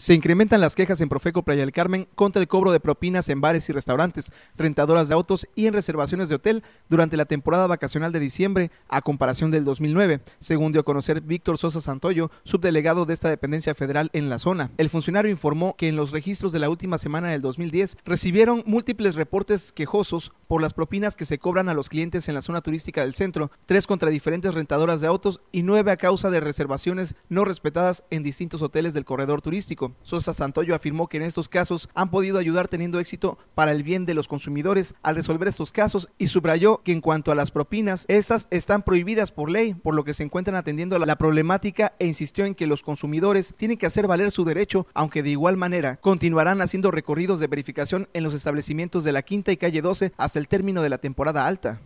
Se incrementan las quejas en Profeco Playa del Carmen contra el cobro de propinas en bares y restaurantes, rentadoras de autos y en reservaciones de hotel durante la temporada vacacional de diciembre a comparación del 2009, según dio a conocer Víctor Sosa Santoyo, subdelegado de esta dependencia federal en la zona. El funcionario informó que en los registros de la última semana del 2010 recibieron múltiples reportes quejosos por las propinas que se cobran a los clientes en la zona turística del centro, tres contra diferentes rentadoras de autos y nueve a causa de reservaciones no respetadas en distintos hoteles del corredor turístico. Sosa Santoyo afirmó que en estos casos han podido ayudar teniendo éxito para el bien de los consumidores al resolver estos casos y subrayó que en cuanto a las propinas, estas están prohibidas por ley, por lo que se encuentran atendiendo la problemática e insistió en que los consumidores tienen que hacer valer su derecho, aunque de igual manera continuarán haciendo recorridos de verificación en los establecimientos de la Quinta y Calle 12 hasta el término de la temporada alta.